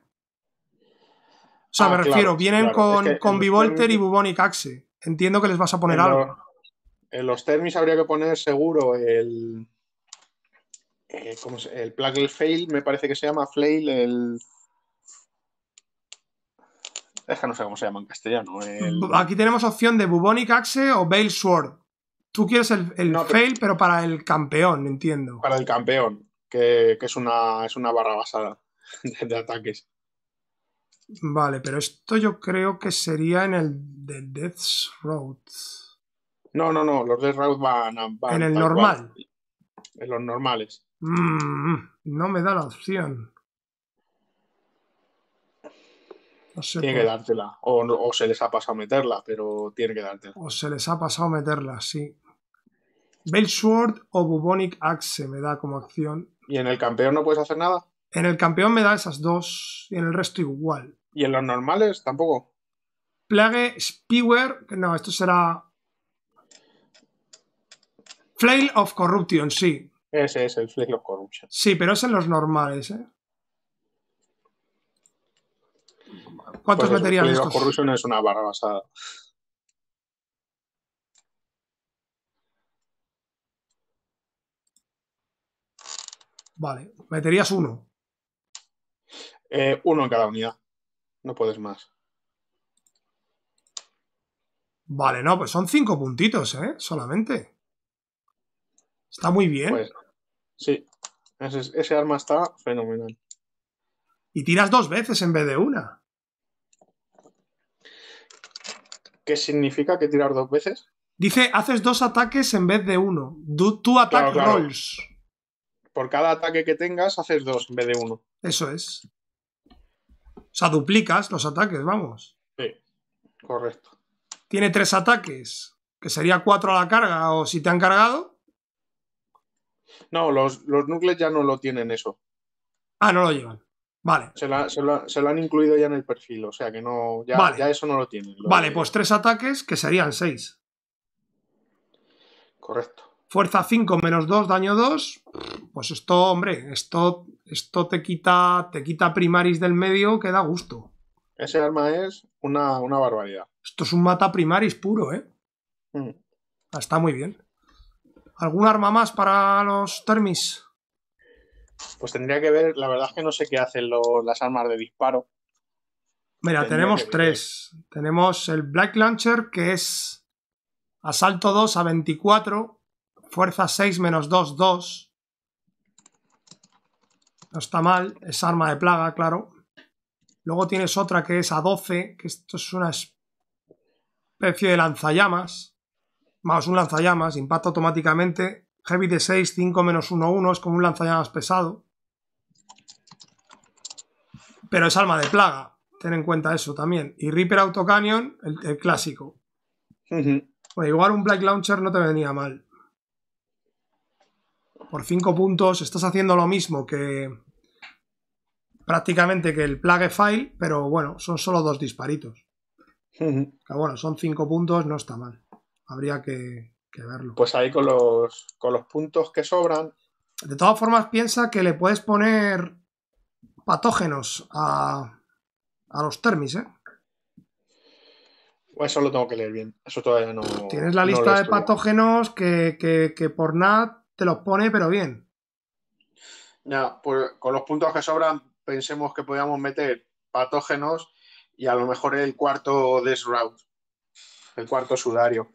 O sea, ah, me refiero, vienen con, es y con y Bubonic Axe. Entiendo que les vas a poner algo. en los termis habría que poner seguro el. Eh, ¿cómo El plug fail, me parece que se llama flail, el. Es que no sé cómo se llama en castellano. Aquí tenemos opción de Bubonic Axe o Bale Sword. Tú quieres el, no, fail, pero... para el campeón, entiendo. Para el campeón, que, es, una, es una barra basada de ataques. Vale, pero esto yo creo que sería en el de Death's Road. No, no, no, los Death's Road van, van En el normal. en los normales. Mm, no me da la opción. tiene que dártela. O, se les ha pasado meterla, pero tiene que dártela. O se les ha pasado meterla, sí. Sword o Bubonic Axe me da como acción. ¿Y en el campeón no puedes hacer nada? En el campeón me da esas dos y en el resto igual. ¿Y en los normales tampoco? Plague Spewer. No, esto será. Flail of Corruption, sí. Ese es el Flail of Corruption. Sí, pero es en los normales, ¿eh? ¿Cuántos pues meterías Flail of Corruption es una barra basada. Vale, meterías uno. Eh, uno en cada unidad. No puedes más. Vale, no, pues son cinco puntitos, ¿eh? Solamente. Está muy bien. Pues, sí, ese, arma está fenomenal. Y tiras dos veces en vez de una. ¿Qué significa que tirar dos veces? Dice, haces dos ataques en vez de uno. Do two attack rolls. Por cada ataque que tengas, haces dos en vez de uno. Eso es. O sea, duplicas los ataques, vamos. Sí, correcto. Tiene tres ataques, que sería cuatro a la carga, o si te han cargado. No, los, núcleos ya no lo tienen eso. Ah, no lo llevan. Vale. Se, lo han incluido ya en el perfil, o sea que no. Ya, eso no lo tienen. vale, pues tres ataques que serían seis. Correcto. Fuerza 5 menos dos, daño 2 pues esto, hombre, esto, esto te quita, te quita primaris del medio que da gusto. Ese arma es una, barbaridad. Esto es un mata primaris puro, ¿eh? Mm. Está muy bien. ¿Algún arma más para los termis? Pues tendría que ver, la verdad es que no sé qué hacen las armas de disparo. Mira, tenemos tres. Tenemos el Black Launcher, que es asalto 2 a 24, fuerza 6 menos 2, 2. No está mal, es arma de plaga, claro. Luego tienes otra que es A12, que esto es una especie de lanzallamas. Más un lanzallamas, impacta automáticamente. Heavy de 6, 5 menos 1, 1, es como un lanzallamas pesado. Pero es arma de plaga, ten en cuenta eso también. Y Reaper Autocanyon, el, el clásico. Pues igual un Black Launcher no te venía mal por 5 puntos estás haciendo lo mismo que prácticamente que el plague file, pero bueno, son solo dos disparitos. Pero bueno, son 5 puntos, no está mal. Habría que, verlo. Pues ahí con los, con los puntos que sobran. De todas formas, piensa que le puedes poner patógenos a, a los termis, ¿eh? Eso lo tengo que leer bien. Eso todavía no. Tienes la lista de patógenos que, que, por NAT te los pone, pero bien. Ya, pues con los puntos que sobran, pensemos que podíamos meter patógenos y a lo mejor el cuarto de el cuarto sudario.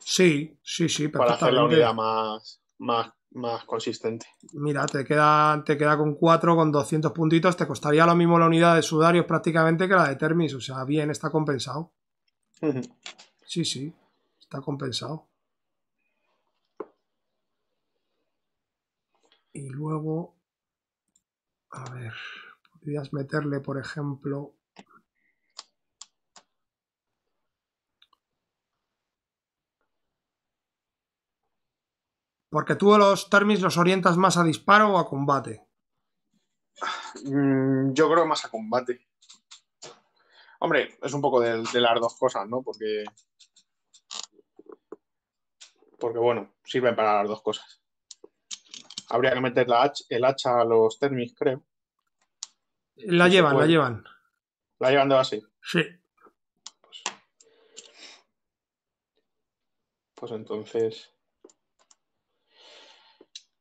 Sí, sí, sí. Para hacer la unidad más, más, más consistente. Mira, te queda, te queda con cuatro, con 200 puntitos. Te costaría lo mismo la unidad de sudarios prácticamente que la de termis. O sea, bien, está compensado. Sí, sí, está compensado. Y luego, a ver, podrías meterle, por ejemplo, Porque tú los termis los orientas más a disparo o a combate. Mm, yo creo más a combate. Hombre, es un poco de, de, las dos cosas, ¿no? Porque. Porque bueno, sirven para las dos cosas habría que meter la el hacha a los termis, creo. La llevan, la llevan. La llevan de base. Sí. Pues, entonces.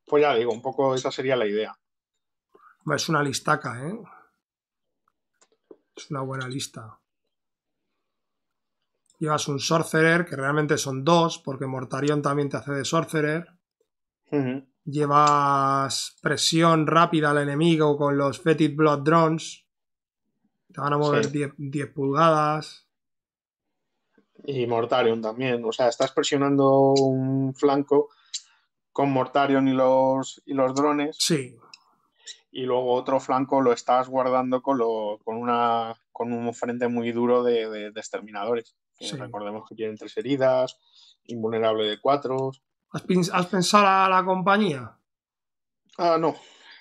Pues ya digo, un poco esa sería la idea. Es una listaca, ¿eh? Es una buena lista. Llevas un Sorcerer, que realmente son dos, porque Mortarion también te hace de Sorcerer llevas presión rápida al enemigo con los Fetid Blood Drones. Te van a mover 10, pulgadas. Y Mortarion también. O sea, estás presionando un flanco con Mortarion y los, y los drones. Sí. Y luego otro flanco lo estás guardando con, una, con un frente muy duro de, exterminadores. Recordemos que tienen tres heridas, invulnerable de cuatro. ¿Has, pensado a la compañía? Ah, no.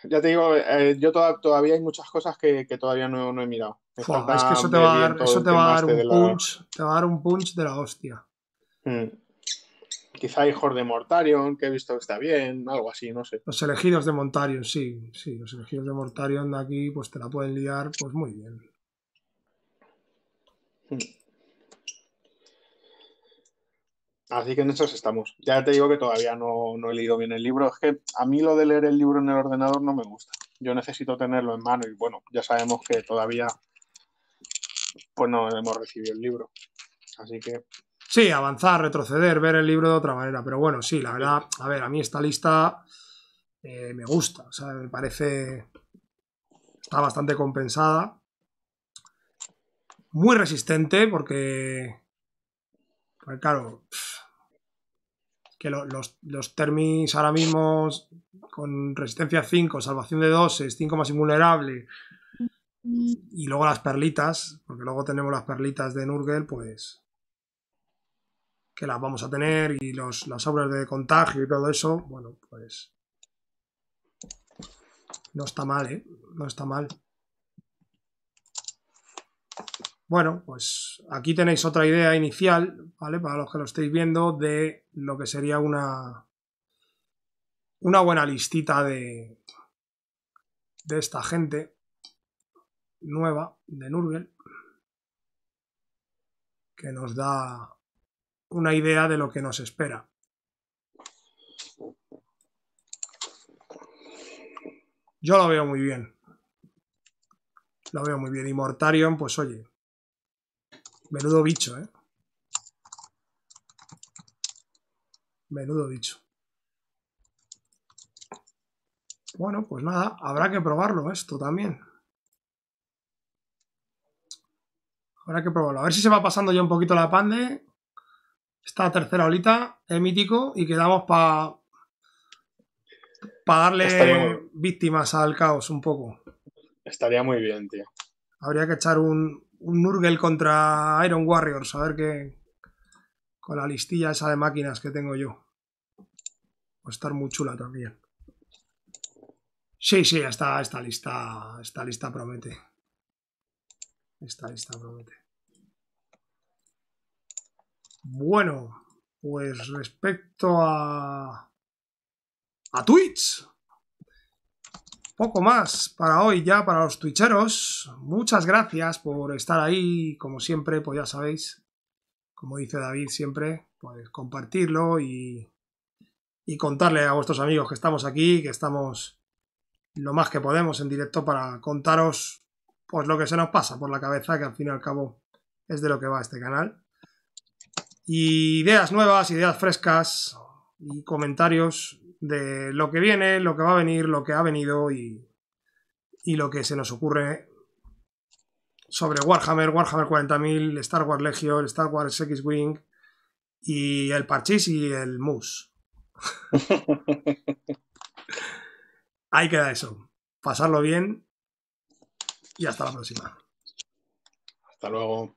Ya te digo, eh, yo todavía hay muchas cosas que, todavía no, he mirado. es que eso te va a dar, este un punch, te va a dar un punch de la hostia. Hmm. Quizá hijos de Mortarion, que he visto que está bien, algo así, no sé. Los elegidos de Mortarion, sí, sí, los elegidos de Mortarion de aquí, pues te la pueden liar, pues muy bien. Hmm. Así que en estos estamos. Ya te digo que todavía no, he leído bien el libro. Es que a mí lo de leer el libro en el ordenador no me gusta. Yo necesito tenerlo en mano y bueno, ya sabemos que todavía pues no hemos recibido el libro. Así que... Sí, avanzar, retroceder, ver el libro de otra manera. Pero bueno, sí, la verdad, a ver, a mí esta lista eh, me gusta. O sea, me parece... Está bastante compensada. Muy resistente porque... claro que los, los termis ahora mismo con resistencia 5, salvación de 2, 5 más invulnerable mm. y luego las perlitas, porque luego tenemos las perlitas de Nurgel, pues que las vamos a tener y las obras de contagio y todo eso, bueno, pues no está mal, ¿eh? No está mal. Bueno, pues aquí tenéis otra idea inicial, ¿vale? Para los que lo estéis viendo, de lo que sería una, una buena listita de, de esta gente nueva de Nurgle, que nos da una idea de lo que nos espera. Yo lo veo muy bien. Lo veo muy bien. Y Mortarion, pues oye, Menudo bicho, ¿eh? Menudo bicho. Bueno, pues nada, habrá que probarlo esto también. Habrá que probarlo. A ver si se va pasando ya un poquito la pande. Esta tercera olita es mítico y quedamos para para darle víctimas al caos un poco. Estaría muy bien, tío. Habría que echar un, un Nurgle contra Iron Warriors, a ver qué... Con la listilla esa de máquinas que tengo yo. Va a estar muy chula también. Sí, sí, está esta lista, esta lista promete. Esta lista promete. Bueno, pues respecto a... A Twitch poco más para hoy ya, para los twitcheros. Muchas gracias por estar ahí, como siempre, pues ya sabéis, como dice David siempre, pues compartirlo y, y contarle a vuestros amigos que estamos aquí, que estamos lo más que podemos en directo para contaros pues lo que se nos pasa por la cabeza, que al fin y al cabo es de lo que va este canal. Y ideas nuevas, ideas frescas y comentarios de lo que viene, lo que va a venir, lo que ha venido y, y lo que se nos ocurre sobre Warhammer, Warhammer 40.000, Star Wars Legion, Star Wars X-Wing y el Parchís y el Moose. Ahí queda eso. Pasarlo bien y hasta la próxima. Hasta luego.